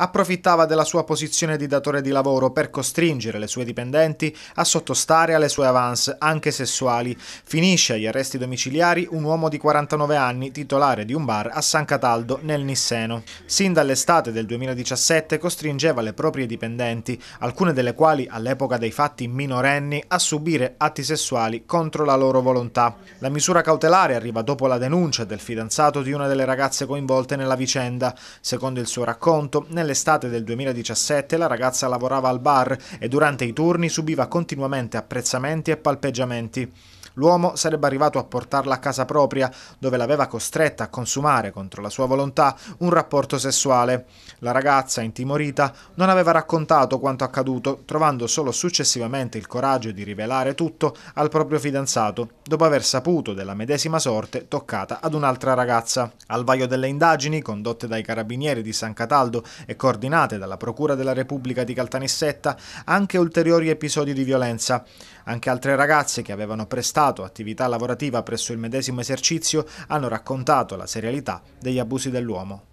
approfittava della sua posizione di datore di lavoro per costringere le sue dipendenti a sottostare alle sue avance, anche sessuali. Finisce agli arresti domiciliari un uomo di 49 anni, titolare di un bar a San Cataldo, nel Nisseno. Sin dall'estate del 2017 costringeva le proprie dipendenti, alcune delle quali all'epoca dei fatti minorenni, a subire atti sessuali contro la loro volontà. La misura cautelare arriva dopo la denuncia del fidanzato di una delle ragazze coinvolte nella vicenda. Secondo il suo racconto, nelle nell'estate del 2017 la ragazza lavorava al bar e durante i turni subiva continuamente apprezzamenti e palpeggiamenti. L'uomo sarebbe arrivato a portarla a casa propria, dove l'aveva costretta a consumare, contro la sua volontà, un rapporto sessuale. La ragazza, intimorita, non aveva raccontato quanto accaduto, trovando solo successivamente il coraggio di rivelare tutto al proprio fidanzato, dopo aver saputo della medesima sorte toccata ad un'altra ragazza. Al vaio delle indagini, condotte dai carabinieri di San Cataldo e coordinate dalla Procura della Repubblica di Caltanissetta, anche ulteriori episodi di violenza. Anche altre ragazze che avevano prestato stato attività lavorativa presso il medesimo esercizio hanno raccontato la serialità degli abusi dell'uomo.